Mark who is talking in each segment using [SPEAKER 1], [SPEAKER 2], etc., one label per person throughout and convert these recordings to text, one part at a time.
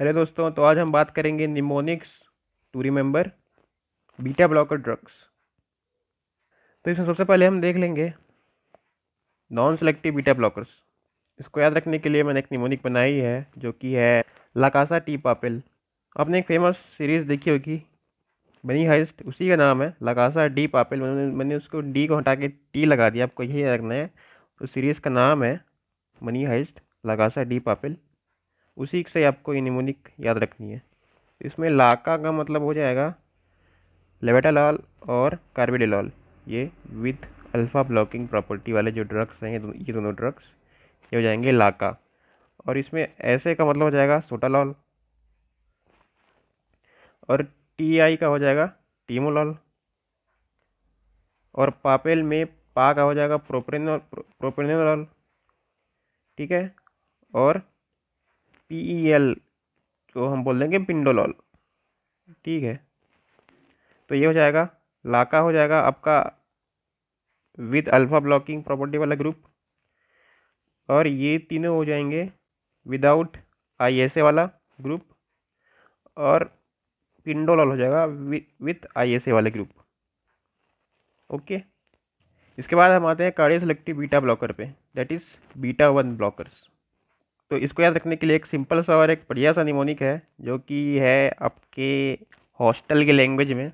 [SPEAKER 1] hello दोस्तों तो आज हम बात करेंगे mnemonics to remember beta blocker drugs तो इसमें सबसे पहले हम देख लेंगे नॉन सेलेक्टिव बीटा ब्लॉकर्स इसको याद रखने के लिए मैंने एक निमोनिक बनाई है जो कि है लाकासा टी पापिल आपने एक फेमस सीरीज़ देखी होगी बनी हाइस्ट उसी का नाम है लकासा डी पापिल मैंने मैंने उसको डी को हटा के टी लगा दिया आपको यही रखना है तो सीरीज़ का नाम है money heist La Casa de Papel उसी से आपको ये निमोनिक याद रखनी है इसमें लाका का मतलब हो जाएगा लेवेटालॉल और कार्बिडोलॉल ये विथ अल्फ़ा ब्लॉकिंग प्रॉपर्टी वाले जो ड्रग्स हैं ये दोनों ड्रग्स ये हो जाएंगे लाका और इसमें ऐसे का मतलब हो जाएगा सोटालॉल और टी आई का हो जाएगा टीमोलॉल और पापेल में पा का हो जाएगा प्रोपेनोल प्रोपेनोलॉल ठीक है और पी ई एल को हम बोल देंगे पिंडोलॉल ठीक है तो ये हो जाएगा लाका हो जाएगा आपका विद अल्फा ब्लॉकिंग प्रॉपर्टी वाला ग्रुप और ये तीनों हो जाएंगे विदाउट आई एस ए वाला ग्रुप और पिंडोलॉल हो जाएगा विथ ए वाले ग्रुप ओके इसके बाद हम आते हैं कार्डियो सेलेक्टिव बीटा ब्लॉकर पे that is beta one blockers तो इसको याद रखने के लिए एक सिंपल सा और एक बढ़िया सा निमोनिक है जो कि है आपके हॉस्टल के लैंग्वेज में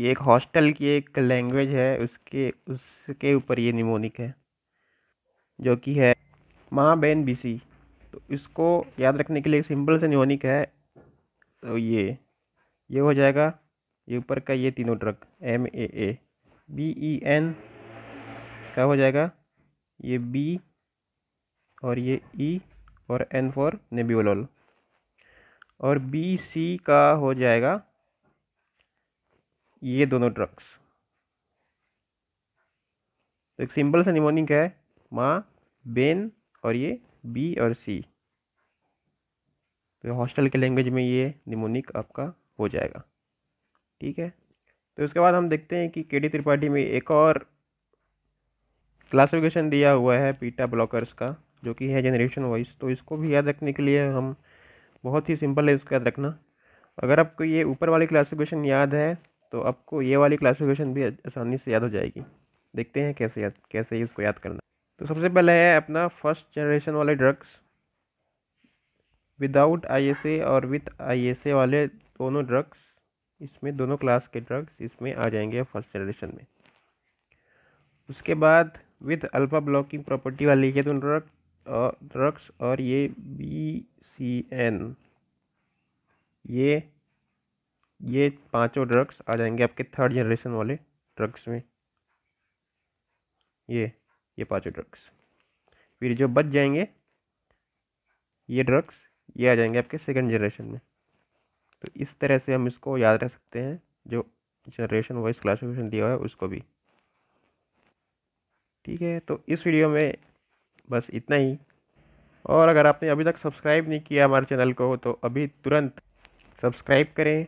[SPEAKER 1] ये एक हॉस्टल की एक लैंग्वेज है उसके उसके ऊपर ये निमोनिक है जो कि है माँ बहन बीसी तो इसको याद रखने के लिए सिंपल से निमोनिक है तो ये ये हो जाएगा ये ऊपर का ये तीनों truck M A A B E N का हो जाएगा ये बी और ये ई e और एन फॉर नेब्यूलोल और बी सी का हो जाएगा ये दोनों ड्रग्स तो एक सिंपल सा निमोनिक है माँ बेन और ये बी और सी तो हॉस्टल के लैंग्वेज में ये निमोनिक आपका हो जाएगा ठीक है तो उसके बाद हम देखते हैं कि के डी त्रिपाठी में एक और क्लासिफिकेशन दिया हुआ है पीटा ब्लॉकर्स का जो कि है जनरेशन वाइज तो इसको भी याद रखने के लिए हम बहुत ही सिंपल है इसको याद रखना अगर आपको ये ऊपर वाली क्लासिफिकेशन याद है तो आपको ये वाली क्लासिफिकेशन भी आसानी से याद हो जाएगी देखते हैं कैसे याद कैसे इसको याद करना तो सबसे पहले है अपना फर्स्ट जनरेशन वाले ड्रग्स विदाउट आईएसए और विथ आईएसए वाले दोनों ड्रग्स इसमें दोनों क्लास के ड्रग्स इसमें आ जाएंगे फर्स्ट जनरेशन में उसके बाद विथ अल्फा ब्लॉकिंग प्रॉपर्टी वाली ये दोनों ड्रग्स और ड्रग्स और ये बी सी एन ये ये पांचों ड्रग्स आ जाएंगे आपके थर्ड जनरेशन वाले ड्रग्स में ये ये पांचों ड्रग्स फिर जो बच जाएंगे ये ड्रग्स ये आ जाएंगे आपके सेकेंड जनरेशन में तो इस तरह से हम इसको याद रख सकते हैं जो जनरेशन वाइज क्लासिफिकेशन दिया हुआ है उसको भी ठीक है तो इस वीडियो में बस इतना ही और अगर आपने अभी तक सब्सक्राइब नहीं किया हमारे चैनल को तो अभी तुरंत सब्सक्राइब करें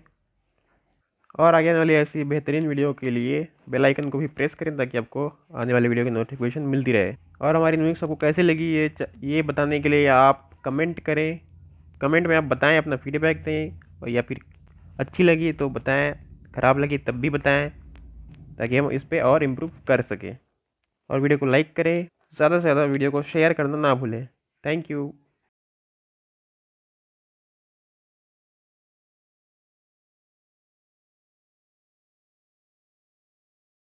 [SPEAKER 1] और आगे आने वाली ऐसी बेहतरीन वीडियो के लिए बेल आइकन को भी प्रेस करें ताकि आपको आने वाली वीडियो की नोटिफिकेशन मिलती रहे और हमारी न्यूज़ आपको कैसे लगी ये ये बताने के लिए आप कमेंट करें कमेंट में आप बताएं अपना फीडबैक दें और या फिर अच्छी लगी तो बताएं ख़राब लगी तब भी बताएं ताकि हम इस पर और इम्प्रूव कर सकें और वीडियो को लाइक करें ज़्यादा से ज़्यादा वीडियो को शेयर करना ना भूलें थैंक यू